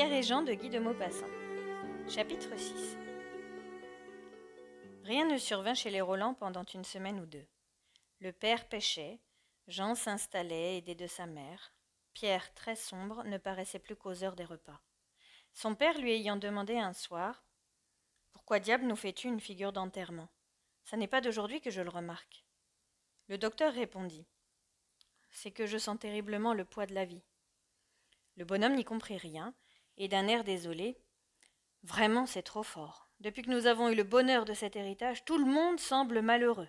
Pierre et Jean de Guy de Maupassant. Chapitre 6 Rien ne survint chez les Roland pendant une semaine ou deux. Le père pêchait, Jean s'installait aidé de sa mère. Pierre, très sombre, ne paraissait plus qu'aux heures des repas. Son père lui ayant demandé un soir Pourquoi diable nous fais-tu une figure d'enterrement Ça n'est pas d'aujourd'hui que je le remarque. Le docteur répondit C'est que je sens terriblement le poids de la vie. Le bonhomme n'y comprit rien, et d'un air désolé. Vraiment, c'est trop fort. Depuis que nous avons eu le bonheur de cet héritage, tout le monde semble malheureux.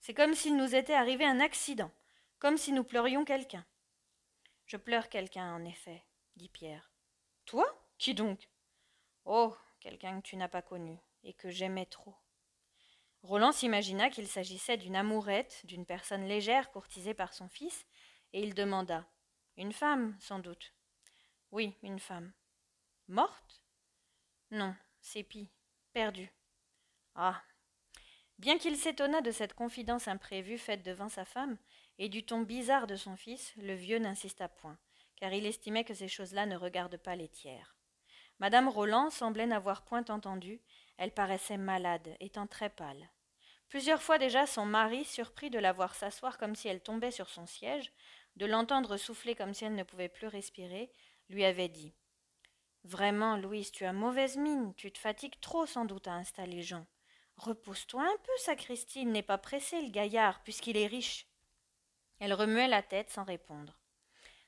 C'est comme s'il nous était arrivé un accident, comme si nous pleurions quelqu'un. Je pleure quelqu'un, en effet, dit Pierre. Toi Qui donc Oh, quelqu'un que tu n'as pas connu et que j'aimais trop. Roland s'imagina qu'il s'agissait d'une amourette, d'une personne légère courtisée par son fils, et il demanda Une femme, sans doute. Oui, une femme. Morte Non, c'est pis, perdue. Ah Bien qu'il s'étonnât de cette confidence imprévue faite devant sa femme et du ton bizarre de son fils, le vieux n'insista point, car il estimait que ces choses-là ne regardent pas les tiers. Madame Roland semblait n'avoir point entendu, elle paraissait malade, étant très pâle. Plusieurs fois déjà son mari, surpris de la voir s'asseoir comme si elle tombait sur son siège, de l'entendre souffler comme si elle ne pouvait plus respirer, lui avait dit Vraiment, Louise, tu as mauvaise mine, tu te fatigues trop sans doute à installer Jean. Repose-toi un peu, sa Christine n'est pas pressé, le gaillard, puisqu'il est riche. Elle remuait la tête sans répondre.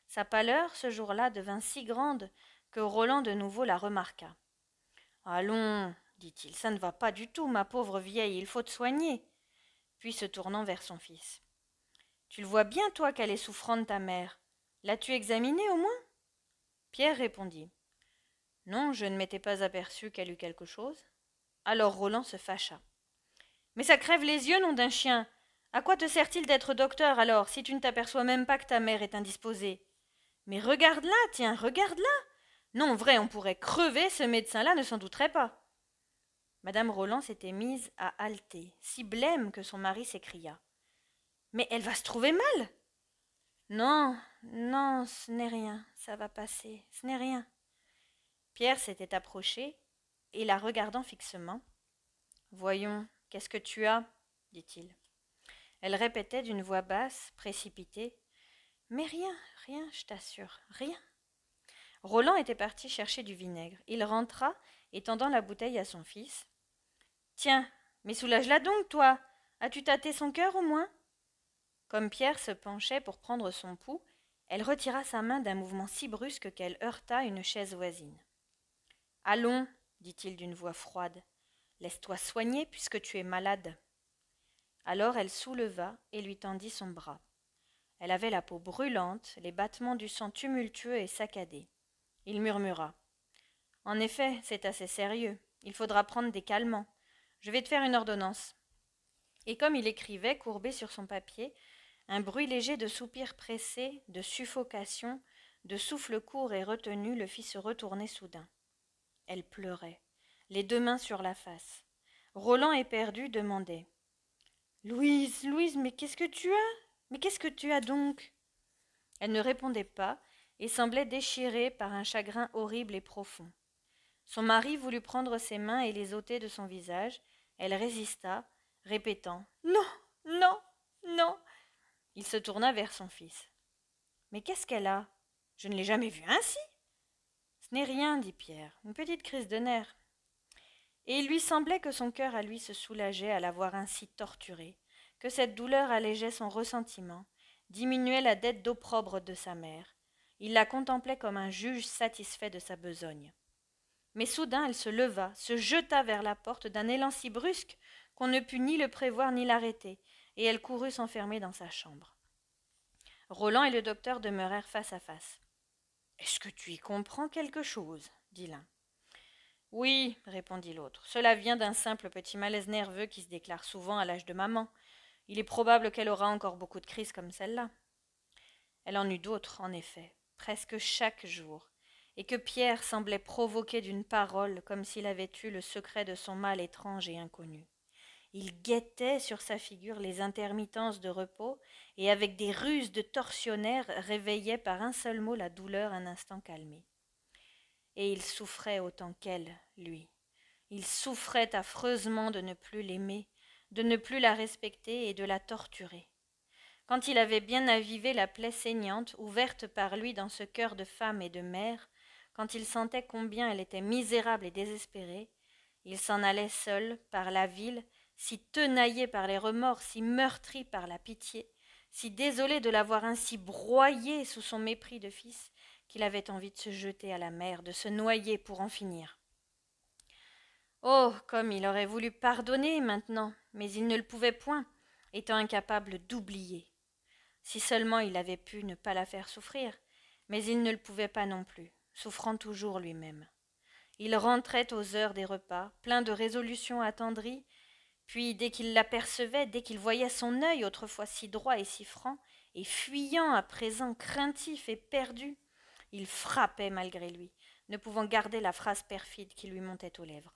Sa pâleur, ce jour-là, devint si grande que Roland de nouveau la remarqua. Allons, dit-il, ça ne va pas du tout, ma pauvre vieille, il faut te soigner. Puis se tournant vers son fils. Tu le vois bien, toi, qu'elle est souffrante, ta mère. L'as-tu examinée au moins Pierre répondit. Non, je ne m'étais pas aperçu qu'elle eût quelque chose. Alors Roland se fâcha. Mais ça crève les yeux, nom d'un chien. À quoi te sert-il d'être docteur alors si tu ne t'aperçois même pas que ta mère est indisposée Mais regarde-la, tiens, regarde-la Non, vrai, on pourrait crever, ce médecin-là ne s'en douterait pas. Madame Roland s'était mise à halter, si blême que son mari s'écria. Mais elle va se trouver mal Non, non, ce n'est rien, ça va passer, ce n'est rien. Pierre s'était approché et la regardant fixement. Voyons, qu'est-ce que tu as dit-il. Elle répétait d'une voix basse, précipitée. Mais rien, rien, je t'assure, rien. Roland était parti chercher du vinaigre. Il rentra étendant la bouteille à son fils. Tiens, mais soulage-la donc, toi. As-tu tâté son cœur au moins Comme Pierre se penchait pour prendre son pouls, elle retira sa main d'un mouvement si brusque qu'elle heurta une chaise voisine. Allons, dit-il d'une voix froide, laisse-toi soigner puisque tu es malade. Alors elle souleva et lui tendit son bras. Elle avait la peau brûlante, les battements du sang tumultueux et saccadés. Il murmura. En effet, c'est assez sérieux. Il faudra prendre des calmants. Je vais te faire une ordonnance. Et comme il écrivait, courbé sur son papier, un bruit léger de soupirs pressés, de suffocation, de souffle court et retenu le fit se retourner soudain. Elle pleurait, les deux mains sur la face. Roland, éperdu, demandait Louise, Louise, mais qu'est-ce que tu as Mais qu'est-ce que tu as donc Elle ne répondait pas et semblait déchirée par un chagrin horrible et profond. Son mari voulut prendre ses mains et les ôter de son visage. Elle résista, répétant Non, non, non. Il se tourna vers son fils. Mais qu'est-ce qu'elle a Je ne l'ai jamais vue ainsi n'est rien, dit Pierre, une petite crise de nerfs. Et il lui semblait que son cœur à lui se soulageait à l'avoir ainsi torturée, que cette douleur allégeait son ressentiment, diminuait la dette d'opprobre de sa mère. Il la contemplait comme un juge satisfait de sa besogne. Mais soudain elle se leva, se jeta vers la porte d'un élan si brusque qu'on ne put ni le prévoir ni l'arrêter, et elle courut s'enfermer dans sa chambre. Roland et le docteur demeurèrent face à face. Est-ce que tu y comprends quelque chose dit l'un. Oui, répondit l'autre, cela vient d'un simple petit malaise nerveux qui se déclare souvent à l'âge de maman. Il est probable qu'elle aura encore beaucoup de crises comme celle-là. Elle en eut d'autres, en effet, presque chaque jour, et que Pierre semblait provoquer d'une parole comme s'il avait eu le secret de son mal étrange et inconnu. Il guettait sur sa figure les intermittences de repos, et avec des ruses de tortionnaire réveillait par un seul mot la douleur un instant calmée. Et il souffrait autant qu'elle, lui. Il souffrait affreusement de ne plus l'aimer, de ne plus la respecter et de la torturer. Quand il avait bien avivé la plaie saignante ouverte par lui dans ce cœur de femme et de mère, quand il sentait combien elle était misérable et désespérée, il s'en allait seul par la ville si tenaillé par les remords, si meurtri par la pitié, si désolé de l'avoir ainsi broyé sous son mépris de fils, qu'il avait envie de se jeter à la mer, de se noyer pour en finir. Oh. Comme il aurait voulu pardonner maintenant, mais il ne le pouvait point, étant incapable d'oublier. Si seulement il avait pu ne pas la faire souffrir, mais il ne le pouvait pas non plus, souffrant toujours lui même. Il rentrait aux heures des repas, plein de résolutions attendries, puis, dès qu'il l'apercevait, dès qu'il voyait son œil autrefois si droit et si franc, et fuyant à présent craintif et perdu, il frappait malgré lui, ne pouvant garder la phrase perfide qui lui montait aux lèvres.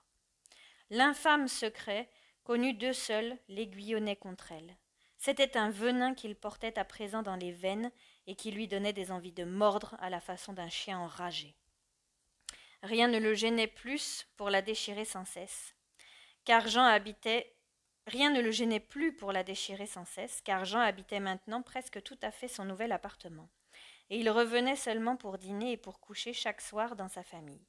L'infâme secret, connu d'eux seuls, l'aiguillonnait contre elle. C'était un venin qu'il portait à présent dans les veines et qui lui donnait des envies de mordre à la façon d'un chien enragé. Rien ne le gênait plus pour la déchirer sans cesse, car Jean habitait Rien ne le gênait plus pour la déchirer sans cesse, car Jean habitait maintenant presque tout à fait son nouvel appartement, et il revenait seulement pour dîner et pour coucher chaque soir dans sa famille.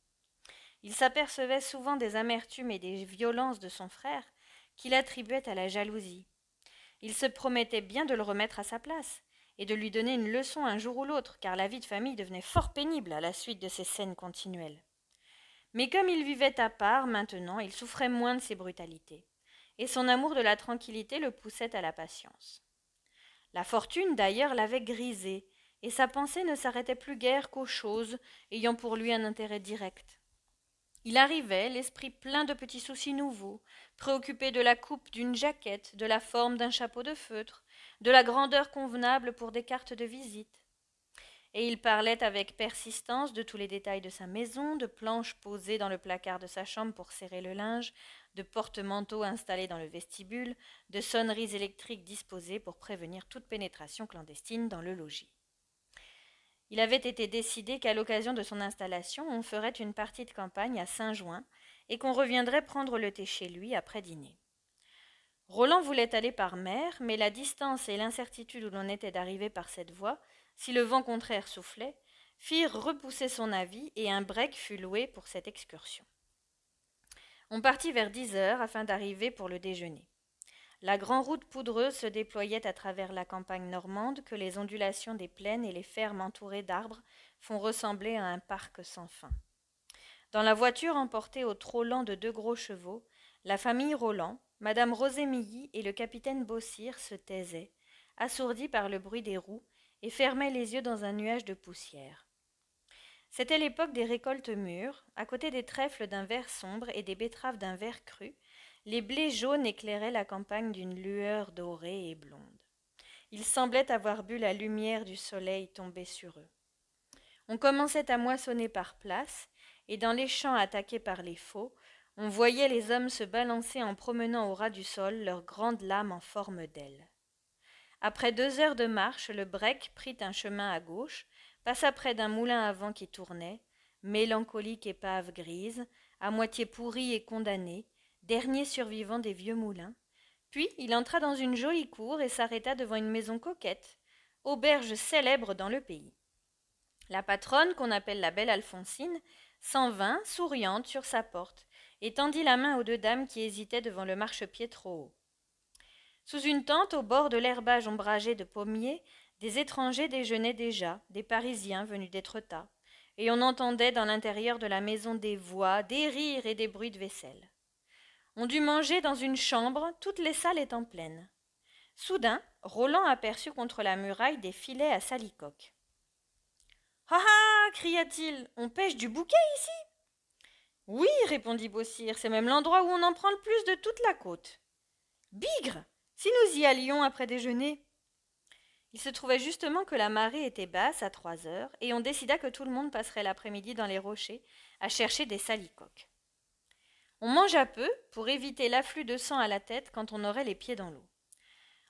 Il s'apercevait souvent des amertumes et des violences de son frère, qu'il attribuait à la jalousie. Il se promettait bien de le remettre à sa place, et de lui donner une leçon un jour ou l'autre, car la vie de famille devenait fort pénible à la suite de ces scènes continuelles. Mais comme il vivait à part maintenant, il souffrait moins de ces brutalités et son amour de la tranquillité le poussait à la patience. La fortune, d'ailleurs, l'avait grisé, et sa pensée ne s'arrêtait plus guère qu'aux choses ayant pour lui un intérêt direct. Il arrivait, l'esprit plein de petits soucis nouveaux, préoccupé de la coupe d'une jaquette, de la forme d'un chapeau de feutre, de la grandeur convenable pour des cartes de visite. Et il parlait avec persistance de tous les détails de sa maison, de planches posées dans le placard de sa chambre pour serrer le linge, de porte-manteaux installés dans le vestibule, de sonneries électriques disposées pour prévenir toute pénétration clandestine dans le logis. Il avait été décidé qu'à l'occasion de son installation, on ferait une partie de campagne à Saint-Jouin et qu'on reviendrait prendre le thé chez lui après dîner. Roland voulait aller par mer, mais la distance et l'incertitude où l'on était d'arriver par cette voie, si le vent contraire soufflait, firent repousser son avis et un break fut loué pour cette excursion. On partit vers dix heures afin d'arriver pour le déjeuner. La grande route poudreuse se déployait à travers la campagne normande que les ondulations des plaines et les fermes entourées d'arbres font ressembler à un parc sans fin. Dans la voiture emportée au trop lent de deux gros chevaux, la famille Roland, Madame Rosemilly et le capitaine Beausire se taisaient, assourdis par le bruit des roues, et fermaient les yeux dans un nuage de poussière. C'était l'époque des récoltes mûres, à côté des trèfles d'un vert sombre et des betteraves d'un vert cru, les blés jaunes éclairaient la campagne d'une lueur dorée et blonde. Ils semblaient avoir bu la lumière du soleil tomber sur eux. On commençait à moissonner par place, et dans les champs attaqués par les faux, on voyait les hommes se balancer en promenant au ras du sol leurs grandes lames en forme d'ailes. Après deux heures de marche, le break prit un chemin à gauche, passa près d'un moulin à vent qui tournait, mélancolique épave grise, à moitié pourrie et condamnée, dernier survivant des vieux moulins. Puis il entra dans une jolie cour et s'arrêta devant une maison coquette, auberge célèbre dans le pays. La patronne, qu'on appelle la belle Alphonsine, s'en vint, souriante, sur sa porte, et tendit la main aux deux dames qui hésitaient devant le marchepied trop haut. Sous une tente, au bord de l'herbage ombragé de pommiers, des étrangers déjeunaient déjà, des Parisiens venus d'Étretat, et on entendait dans l'intérieur de la maison des voix, des rires et des bruits de vaisselle. On dut manger dans une chambre, toutes les salles étant pleines. Soudain, Roland aperçut contre la muraille des filets à salicoque. Ah ha ah cria-t-il, on pêche du bouquet ici Oui, répondit Bossire. c'est même l'endroit où on en prend le plus de toute la côte. Bigre Si nous y allions après déjeuner il se trouvait justement que la marée était basse à trois heures, et on décida que tout le monde passerait l'après-midi dans les rochers à chercher des salicoques. On mangea peu pour éviter l'afflux de sang à la tête quand on aurait les pieds dans l'eau.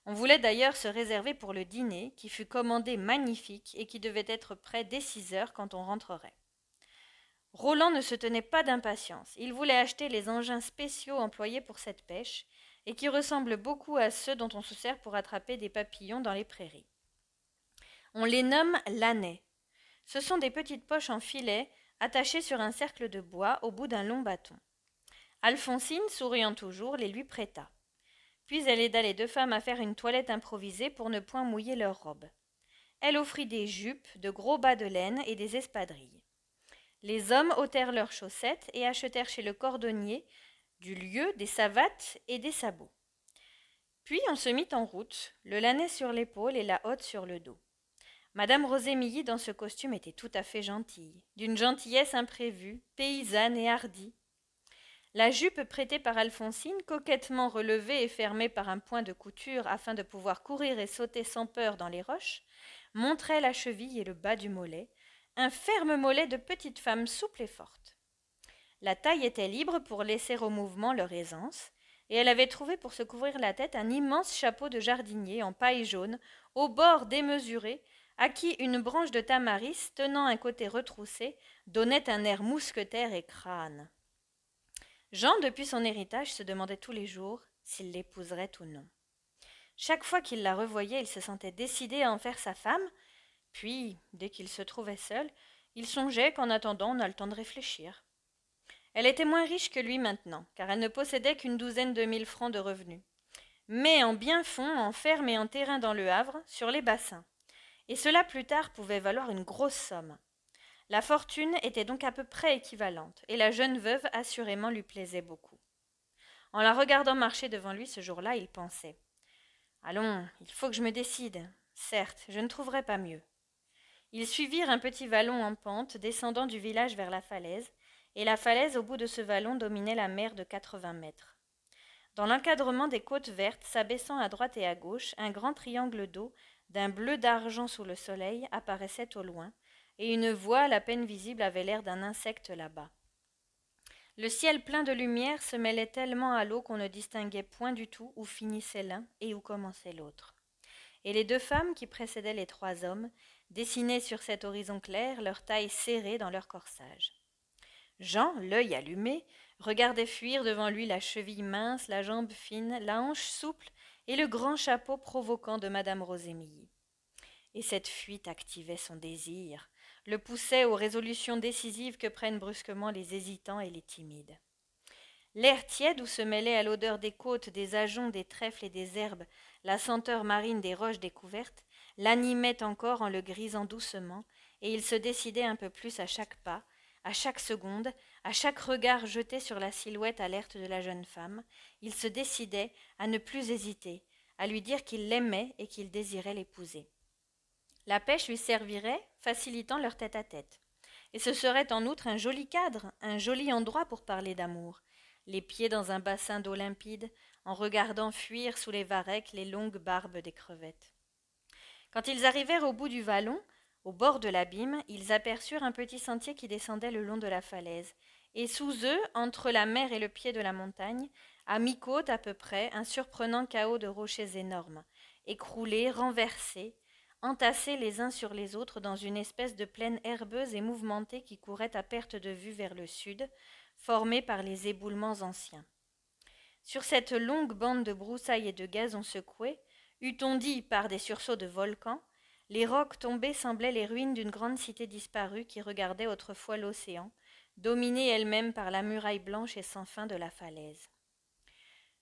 On voulait d'ailleurs se réserver pour le dîner, qui fut commandé magnifique et qui devait être prêt dès six heures quand on rentrerait. Roland ne se tenait pas d'impatience. Il voulait acheter les engins spéciaux employés pour cette pêche, et qui ressemblent beaucoup à ceux dont on se sert pour attraper des papillons dans les prairies. On les nomme lanets. Ce sont des petites poches en filet attachées sur un cercle de bois au bout d'un long bâton. Alphonsine, souriant toujours, les lui prêta. Puis elle aida les deux femmes à faire une toilette improvisée pour ne point mouiller leurs robes. Elle offrit des jupes, de gros bas de laine et des espadrilles. Les hommes ôtèrent leurs chaussettes et achetèrent chez le cordonnier du lieu des savates et des sabots. Puis on se mit en route, le lanet sur l'épaule et la hotte sur le dos. Madame Rosémilly, dans ce costume, était tout à fait gentille, d'une gentillesse imprévue, paysanne et hardie. La jupe prêtée par Alphonsine, coquettement relevée et fermée par un point de couture afin de pouvoir courir et sauter sans peur dans les roches, montrait la cheville et le bas du mollet, un ferme mollet de petite femme souple et forte. La taille était libre pour laisser au mouvement leur aisance, et elle avait trouvé pour se couvrir la tête un immense chapeau de jardinier en paille jaune, au bord démesuré, à qui une branche de tamaris tenant un côté retroussé donnait un air mousquetaire et crâne. Jean, depuis son héritage, se demandait tous les jours s'il l'épouserait ou non. Chaque fois qu'il la revoyait, il se sentait décidé à en faire sa femme, puis, dès qu'il se trouvait seul, il songeait qu'en attendant, on a le temps de réfléchir. Elle était moins riche que lui maintenant, car elle ne possédait qu'une douzaine de mille francs de revenus. Mais en bien fond, en ferme et en terrain dans le Havre, sur les bassins et cela plus tard pouvait valoir une grosse somme. La fortune était donc à peu près équivalente, et la jeune veuve assurément lui plaisait beaucoup. En la regardant marcher devant lui ce jour-là, il pensait Allons, il faut que je me décide. Certes, je ne trouverai pas mieux. Ils suivirent un petit vallon en pente descendant du village vers la falaise, et la falaise au bout de ce vallon dominait la mer de quatre-vingts mètres. Dans l'encadrement des côtes vertes, s'abaissant à droite et à gauche, un grand triangle d'eau d'un bleu d'argent sous le soleil, apparaissait au loin, et une voile à peine visible avait l'air d'un insecte là-bas. Le ciel plein de lumière se mêlait tellement à l'eau qu'on ne distinguait point du tout où finissait l'un et où commençait l'autre. Et les deux femmes qui précédaient les trois hommes dessinaient sur cet horizon clair leur taille serrée dans leur corsage. Jean, l'œil allumé, regardait fuir devant lui la cheville mince, la jambe fine, la hanche souple et le grand chapeau provoquant de Madame Rosémilly. Et cette fuite activait son désir, le poussait aux résolutions décisives que prennent brusquement les hésitants et les timides. L'air tiède où se mêlait à l'odeur des côtes, des ajoncs, des trèfles et des herbes, la senteur marine des roches découvertes, l'animait encore en le grisant doucement, et il se décidait un peu plus à chaque pas, à chaque seconde, à chaque regard jeté sur la silhouette alerte de la jeune femme, il se décidait à ne plus hésiter, à lui dire qu'il l'aimait et qu'il désirait l'épouser. La pêche lui servirait, facilitant leur tête-à-tête. Et ce serait en outre un joli cadre, un joli endroit pour parler d'amour, les pieds dans un bassin d'eau limpide, en regardant fuir sous les varechs les longues barbes des crevettes. Quand ils arrivèrent au bout du vallon, au bord de l'abîme, ils aperçurent un petit sentier qui descendait le long de la falaise, et sous eux, entre la mer et le pied de la montagne, à mi-côte à peu près, un surprenant chaos de rochers énormes, écroulés, renversés, entassés les uns sur les autres dans une espèce de plaine herbeuse et mouvementée qui courait à perte de vue vers le sud, formée par les éboulements anciens. Sur cette longue bande de broussailles et de gazons secoués, eût-on dit par des sursauts de volcans, les rocs tombés semblaient les ruines d'une grande cité disparue qui regardait autrefois l'océan, dominée elle-même par la muraille blanche et sans fin de la falaise.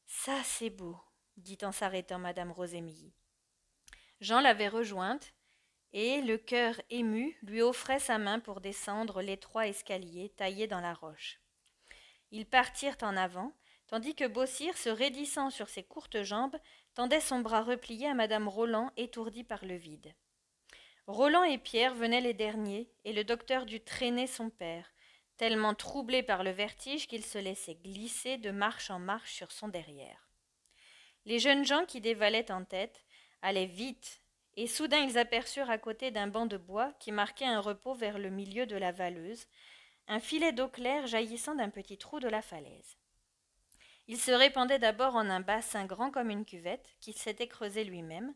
Ça, c'est beau, dit en s'arrêtant Madame Rosémilly. Jean l'avait rejointe, et, le cœur ému, lui offrait sa main pour descendre l'étroit escalier taillé dans la roche. Ils partirent en avant, tandis que Beausire, se raidissant sur ses courtes jambes, tendait son bras replié à Madame Roland, étourdie par le vide. Roland et Pierre venaient les derniers, et le docteur dut traîner son père, tellement troublé par le vertige qu'il se laissait glisser de marche en marche sur son derrière. Les jeunes gens qui dévalaient en tête allaient vite, et soudain ils aperçurent à côté d'un banc de bois qui marquait un repos vers le milieu de la valeuse, un filet d'eau claire jaillissant d'un petit trou de la falaise. Il se répandait d'abord en un bassin grand comme une cuvette, qu'il s'était creusé lui-même,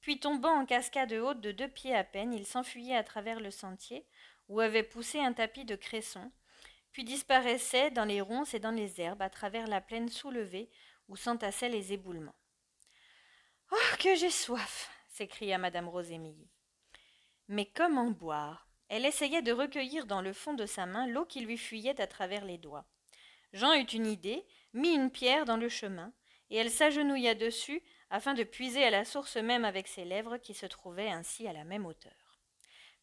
puis tombant en cascade haute de deux pieds à peine, il s'enfuyait à travers le sentier, où avait poussé un tapis de cresson, puis disparaissait dans les ronces et dans les herbes à travers la plaine soulevée où s'entassaient les éboulements. Oh, que j'ai soif s'écria Madame Rosémilly. Mais comment boire Elle essayait de recueillir dans le fond de sa main l'eau qui lui fuyait à travers les doigts. Jean eut une idée, mit une pierre dans le chemin, et elle s'agenouilla dessus afin de puiser à la source même avec ses lèvres qui se trouvaient ainsi à la même hauteur.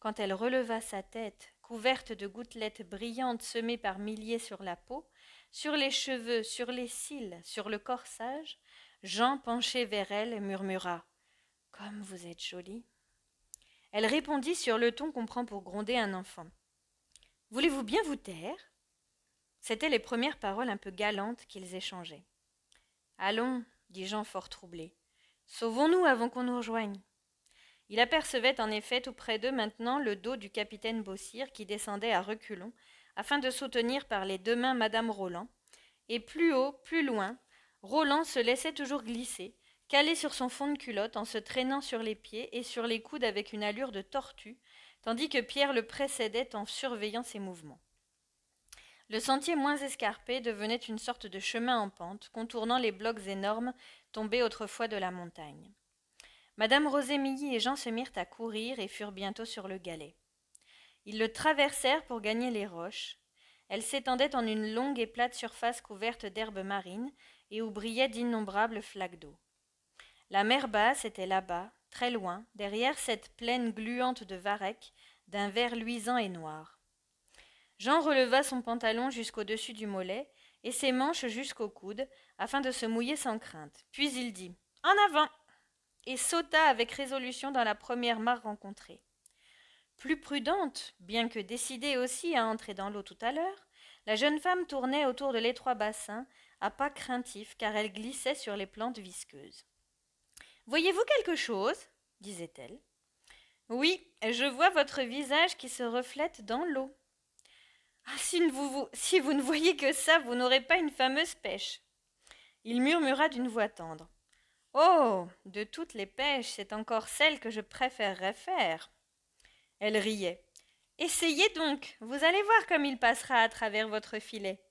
Quand elle releva sa tête couverte de gouttelettes brillantes semées par milliers sur la peau, sur les cheveux, sur les cils, sur le corsage, Jean, penché vers elle, murmura Comme vous êtes jolie. Elle répondit sur le ton qu'on prend pour gronder un enfant. Voulez-vous bien vous taire C'étaient les premières paroles un peu galantes qu'ils échangeaient. Allons, dit Jean fort troublé. Sauvons-nous avant qu'on nous rejoigne. Il apercevait en effet tout près d'eux maintenant le dos du capitaine Beausire qui descendait à reculons, afin de soutenir par les deux mains madame Roland, et plus haut, plus loin, Roland se laissait toujours glisser, calé sur son fond de culotte en se traînant sur les pieds et sur les coudes avec une allure de tortue, tandis que Pierre le précédait en surveillant ses mouvements. Le sentier moins escarpé devenait une sorte de chemin en pente, contournant les blocs énormes tombés autrefois de la montagne. Madame Rosémilly et Jean se mirent à courir et furent bientôt sur le galet. Ils le traversèrent pour gagner les roches. Elles s'étendaient en une longue et plate surface couverte d'herbes marines et où brillaient d'innombrables flaques d'eau. La mer basse était là-bas, très loin, derrière cette plaine gluante de varech, d'un vert luisant et noir. Jean releva son pantalon jusqu'au-dessus du mollet et ses manches jusqu'au coude, afin de se mouiller sans crainte. Puis il dit En avant et sauta avec résolution dans la première mare rencontrée. Plus prudente, bien que décidée aussi à entrer dans l'eau tout à l'heure, la jeune femme tournait autour de l'étroit bassin, à pas craintifs, car elle glissait sur les plantes visqueuses. Voyez-vous quelque chose disait-elle. Oui, je vois votre visage qui se reflète dans l'eau. Ah, si vous, si vous ne voyez que ça, vous n'aurez pas une fameuse pêche. Il murmura d'une voix tendre. Oh. De toutes les pêches, c'est encore celle que je préférerais faire. Elle riait. Essayez donc, vous allez voir comme il passera à travers votre filet.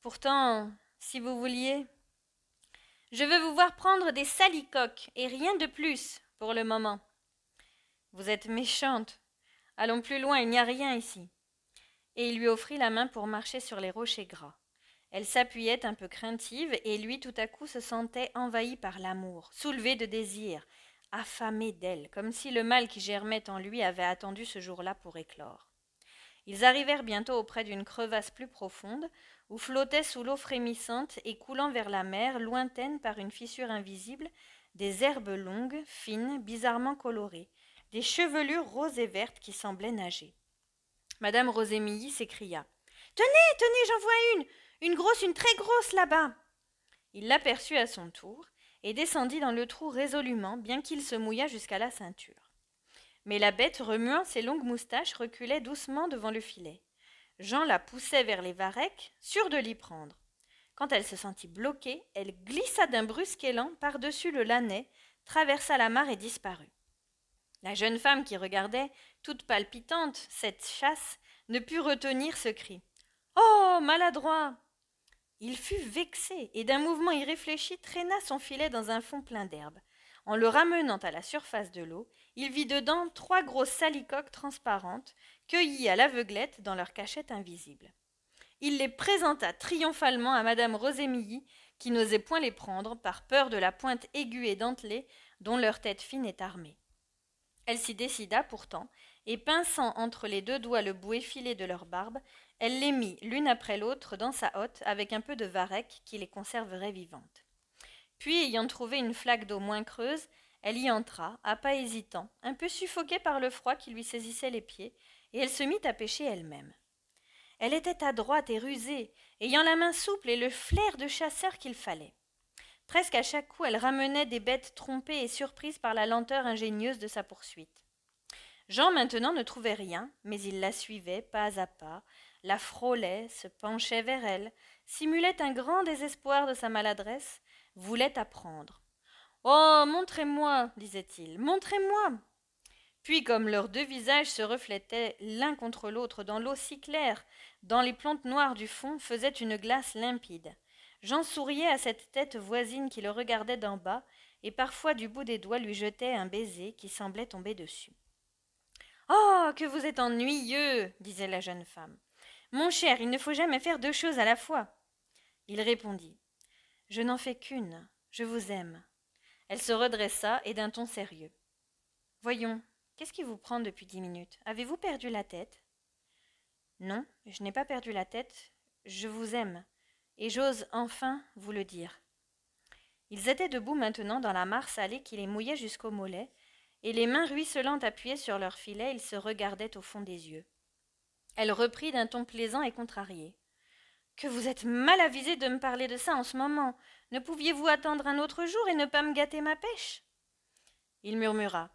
Pourtant, si vous vouliez. Je veux vous voir prendre des salicoques et rien de plus, pour le moment. Vous êtes méchante. Allons plus loin, il n'y a rien ici. Et il lui offrit la main pour marcher sur les rochers gras. Elle s'appuyait un peu craintive, et lui tout à coup se sentait envahi par l'amour, soulevé de désir, affamé d'elle, comme si le mal qui germait en lui avait attendu ce jour-là pour éclore. Ils arrivèrent bientôt auprès d'une crevasse plus profonde, où flottaient sous l'eau frémissante et coulant vers la mer, lointaine par une fissure invisible, des herbes longues, fines, bizarrement colorées, des chevelures roses et vertes qui semblaient nager. Madame Rosémilly s'écria. Tenez, tenez, j'en vois une. Une grosse, une très grosse là-bas. Il l'aperçut à son tour et descendit dans le trou résolument, bien qu'il se mouillât jusqu'à la ceinture. Mais la bête, remuant ses longues moustaches, reculait doucement devant le filet. Jean la poussait vers les varechs, sûr de l'y prendre. Quand elle se sentit bloquée, elle glissa d'un brusque élan par-dessus le lannet, traversa la mare et disparut. La jeune femme qui regardait, toute palpitante, cette chasse, ne put retenir ce cri. Oh, maladroit il fut vexé, et d'un mouvement irréfléchi traîna son filet dans un fond plein d'herbe. En le ramenant à la surface de l'eau, il vit dedans trois grosses salicoques transparentes, cueillies à l'aveuglette dans leur cachette invisible. Il les présenta triomphalement à Madame Rosémilly, qui n'osait point les prendre par peur de la pointe aiguë et dentelée dont leur tête fine est armée. Elle s'y décida pourtant, et pinçant entre les deux doigts le bout effilé de leur barbe, elle les mit l'une après l'autre dans sa hotte avec un peu de varech qui les conserverait vivantes. Puis, ayant trouvé une flaque d'eau moins creuse, elle y entra, à pas hésitant, un peu suffoquée par le froid qui lui saisissait les pieds, et elle se mit à pêcher elle-même. Elle était adroite et rusée, ayant la main souple et le flair de chasseur qu'il fallait. Presque à chaque coup, elle ramenait des bêtes trompées et surprises par la lenteur ingénieuse de sa poursuite. Jean maintenant ne trouvait rien, mais il la suivait pas à pas, la frôlait, se penchait vers elle, simulait un grand désespoir de sa maladresse, voulait apprendre. Oh. Montrez-moi. disait il, montrez moi. Puis, comme leurs deux visages se reflétaient l'un contre l'autre dans l'eau si claire, dans les plantes noires du fond, faisait une glace limpide. Jean souriait à cette tête voisine qui le regardait d'en bas, et parfois du bout des doigts lui jetait un baiser qui semblait tomber dessus. Oh. Que vous êtes ennuyeux. disait la jeune femme. Mon cher, il ne faut jamais faire deux choses à la fois. Il répondit. Je n'en fais qu'une. Je vous aime. Elle se redressa et d'un ton sérieux. Voyons, qu'est-ce qui vous prend depuis dix minutes Avez-vous perdu la tête Non, je n'ai pas perdu la tête. Je vous aime. Et j'ose enfin vous le dire. Ils étaient debout maintenant dans la mare salée qui les mouillait jusqu'aux mollets, et les mains ruisselantes appuyées sur leurs filets, ils se regardaient au fond des yeux. Elle reprit d'un ton plaisant et contrarié. Que vous êtes mal avisé de me parler de ça en ce moment. Ne pouviez-vous attendre un autre jour et ne pas me gâter ma pêche Il murmura.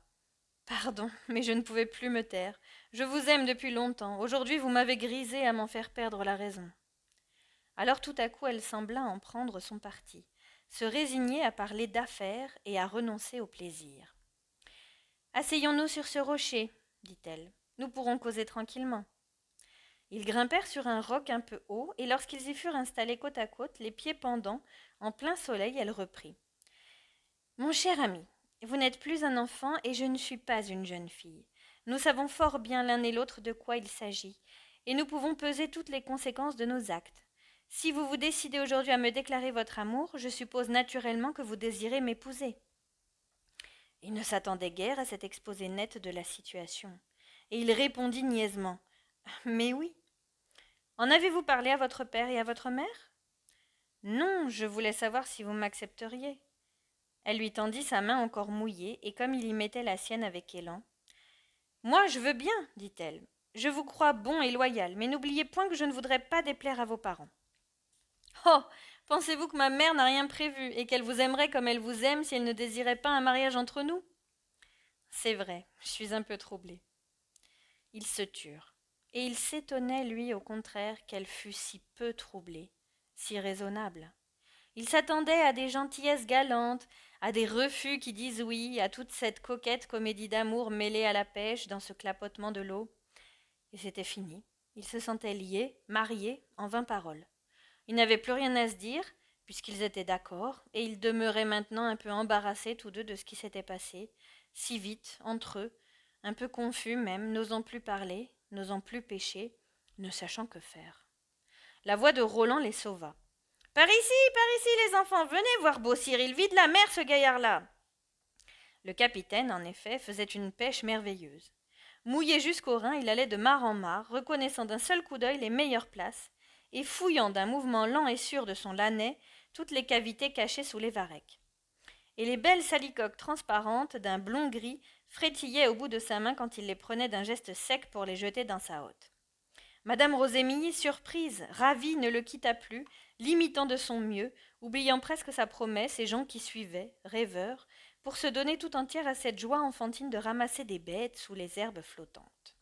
Pardon, mais je ne pouvais plus me taire. Je vous aime depuis longtemps. Aujourd'hui, vous m'avez grisé à m'en faire perdre la raison. Alors tout à coup, elle sembla en prendre son parti, se résigner à parler d'affaires et à renoncer au plaisir. Asseyons-nous sur ce rocher, dit-elle. Nous pourrons causer tranquillement. Ils grimpèrent sur un roc un peu haut, et lorsqu'ils y furent installés côte à côte, les pieds pendants, en plein soleil, elle reprit. Mon cher ami, vous n'êtes plus un enfant et je ne suis pas une jeune fille. Nous savons fort bien l'un et l'autre de quoi il s'agit, et nous pouvons peser toutes les conséquences de nos actes. Si vous vous décidez aujourd'hui à me déclarer votre amour, je suppose naturellement que vous désirez m'épouser. Il ne s'attendait guère à cet exposé net de la situation, et il répondit niaisement. Mais oui, en avez-vous parlé à votre père et à votre mère Non, je voulais savoir si vous m'accepteriez. Elle lui tendit sa main encore mouillée, et comme il y mettait la sienne avec élan. Moi, je veux bien, dit-elle. Je vous crois bon et loyal, mais n'oubliez point que je ne voudrais pas déplaire à vos parents. Oh Pensez-vous que ma mère n'a rien prévu et qu'elle vous aimerait comme elle vous aime si elle ne désirait pas un mariage entre nous C'est vrai, je suis un peu troublée. Ils se turent et il s'étonnait, lui, au contraire, qu'elle fût si peu troublée, si raisonnable. Il s'attendait à des gentillesses galantes, à des refus qui disent oui, à toute cette coquette comédie d'amour mêlée à la pêche dans ce clapotement de l'eau. Et c'était fini. Il se sentait lié, marié, en vingt paroles. Ils n'avaient plus rien à se dire, puisqu'ils étaient d'accord, et ils demeuraient maintenant un peu embarrassés tous deux de ce qui s'était passé, si vite, entre eux, un peu confus même, n'osant plus parler, n'osant plus pêcher, ne sachant que faire. La voix de Roland les sauva. Par ici, par ici, les enfants, venez voir beau Cyril, vide la mer, ce gaillard-là. Le capitaine, en effet, faisait une pêche merveilleuse. Mouillé jusqu'aux reins, il allait de mare en mare, reconnaissant d'un seul coup d'œil les meilleures places, et fouillant d'un mouvement lent et sûr de son lanet toutes les cavités cachées sous les varechs. Et les belles salicoques transparentes d'un blond gris frétillait au bout de sa main quand il les prenait d'un geste sec pour les jeter dans sa hôte. Madame Rosémilly, surprise, ravie, ne le quitta plus, l'imitant de son mieux, oubliant presque sa promesse et gens qui suivaient, rêveur, pour se donner tout entière à cette joie enfantine de ramasser des bêtes sous les herbes flottantes.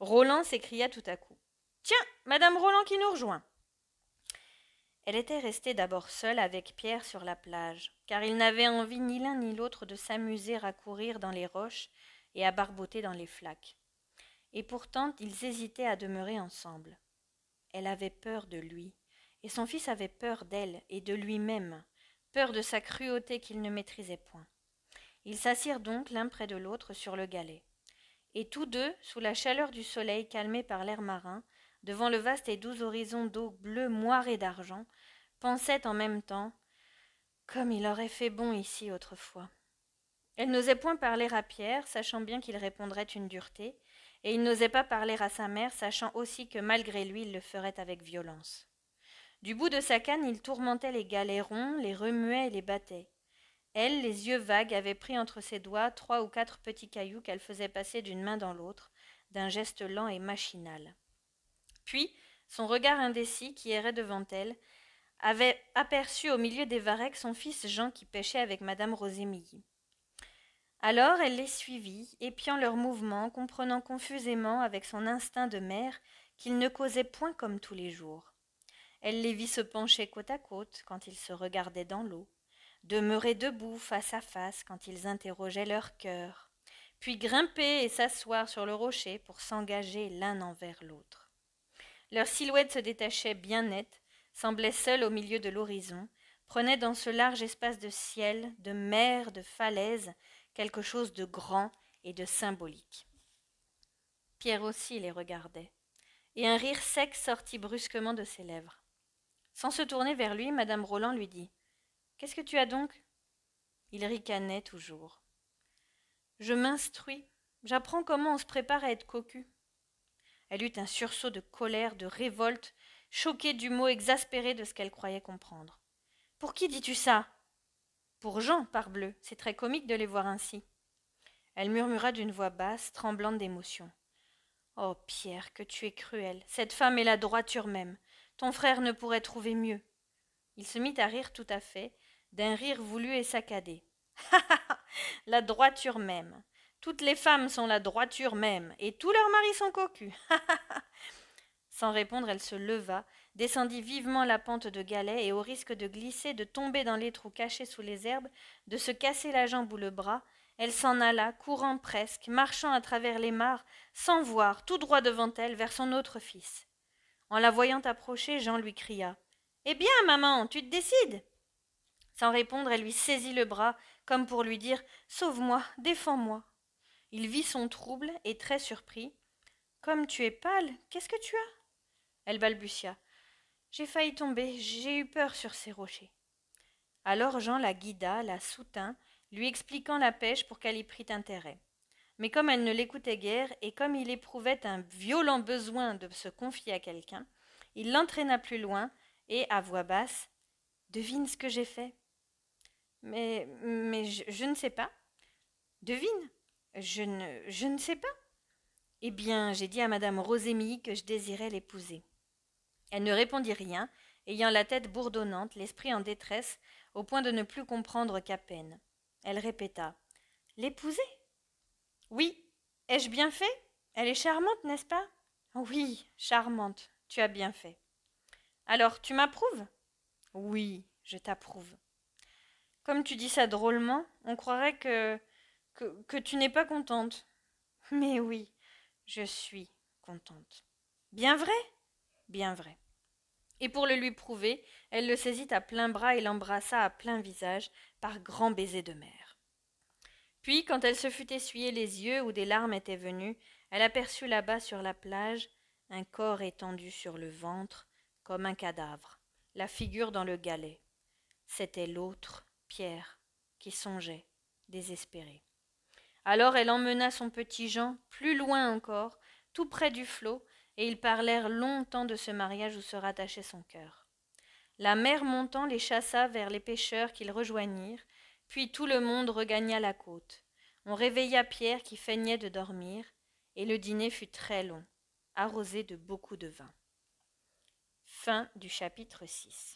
Roland s'écria tout à coup. Tiens, Madame Roland qui nous rejoint. Elle était restée d'abord seule avec Pierre sur la plage, car ils n'avaient envie ni l'un ni l'autre de s'amuser à courir dans les roches et à barboter dans les flaques. Et pourtant ils hésitaient à demeurer ensemble. Elle avait peur de lui, et son fils avait peur d'elle et de lui-même, peur de sa cruauté qu'il ne maîtrisait point. Ils s'assirent donc l'un près de l'autre sur le galet. Et tous deux, sous la chaleur du soleil calmée par l'air marin, devant le vaste et doux horizon d'eau bleue moirée d'argent, pensait en même temps Comme il aurait fait bon ici autrefois. Elle n'osait point parler à Pierre, sachant bien qu'il répondrait une dureté, et il n'osait pas parler à sa mère, sachant aussi que malgré lui il le ferait avec violence. Du bout de sa canne, il tourmentait les galérons, les remuait et les battait. Elle, les yeux vagues, avait pris entre ses doigts trois ou quatre petits cailloux qu'elle faisait passer d'une main dans l'autre, d'un geste lent et machinal. Puis, son regard indécis qui errait devant elle, avait aperçu au milieu des varechs son fils Jean qui pêchait avec madame Rosémilly. Alors elle les suivit, épiant leurs mouvements, comprenant confusément avec son instinct de mère qu'ils ne causaient point comme tous les jours. Elle les vit se pencher côte à côte quand ils se regardaient dans l'eau, demeurer debout face à face quand ils interrogeaient leur cœur, puis grimper et s'asseoir sur le rocher pour s'engager l'un envers l'autre. Leur silhouette se détachait bien nette, semblait seule au milieu de l'horizon, prenait dans ce large espace de ciel, de mer, de falaise, quelque chose de grand et de symbolique. Pierre aussi les regardait, et un rire sec sortit brusquement de ses lèvres. Sans se tourner vers lui, madame Roland lui dit. Qu'est ce que tu as donc? Il ricanait toujours. Je m'instruis, j'apprends comment on se prépare à être cocu. Elle eut un sursaut de colère, de révolte, choquée du mot exaspéré de ce qu'elle croyait comprendre. Pour qui dis-tu ça Pour Jean, parbleu, c'est très comique de les voir ainsi. Elle murmura d'une voix basse, tremblante d'émotion. Oh, Pierre, que tu es cruel. Cette femme est la droiture même. Ton frère ne pourrait trouver mieux. Il se mit à rire tout à fait, d'un rire voulu et saccadé. Ha la droiture même. Toutes les femmes sont la droiture même, et tous leurs maris sont cocus. Sans répondre, elle se leva, descendit vivement la pente de galets, et au risque de glisser, de tomber dans les trous cachés sous les herbes, de se casser la jambe ou le bras, elle s'en alla, courant presque, marchant à travers les mares, sans voir, tout droit devant elle, vers son autre fils. En la voyant approcher, Jean lui cria. Eh bien, maman, tu te décides. Sans répondre, elle lui saisit le bras, comme pour lui dire. Sauve moi, défends moi, il vit son trouble et très surpris. Comme tu es pâle, qu'est-ce que tu as Elle balbutia. J'ai failli tomber, j'ai eu peur sur ces rochers. Alors Jean la guida, la soutint, lui expliquant la pêche pour qu'elle y prît intérêt. Mais comme elle ne l'écoutait guère, et comme il éprouvait un violent besoin de se confier à quelqu'un, il l'entraîna plus loin, et, à voix basse, Devine ce que j'ai fait. Mais mais je ne sais pas. Devine. Je ne, je ne sais pas. Eh bien, j'ai dit à Madame Rosémie que je désirais l'épouser. Elle ne répondit rien, ayant la tête bourdonnante, l'esprit en détresse, au point de ne plus comprendre qu'à peine. Elle répéta L'épouser Oui. Ai-je bien fait Elle est charmante, n'est-ce pas Oui, charmante. Tu as bien fait. Alors, tu m'approuves Oui, je t'approuve. Comme tu dis ça drôlement, on croirait que que, tu n'es pas contente. Mais oui, je suis contente. Bien vrai Bien vrai. Et pour le lui prouver, elle le saisit à plein bras et l'embrassa à plein visage par grands baisers de mer. Puis, quand elle se fut essuyée les yeux où des larmes étaient venues, elle aperçut là-bas sur la plage un corps étendu sur le ventre, comme un cadavre, la figure dans le galet. C'était l'autre, Pierre, qui songeait, désespéré. Alors elle emmena son petit Jean plus loin encore, tout près du flot, et ils parlèrent longtemps de ce mariage où se rattachait son cœur. La mer montant les chassa vers les pêcheurs qu'ils rejoignirent, puis tout le monde regagna la côte. On réveilla Pierre qui feignait de dormir, et le dîner fut très long, arrosé de beaucoup de vin. Fin du chapitre 6.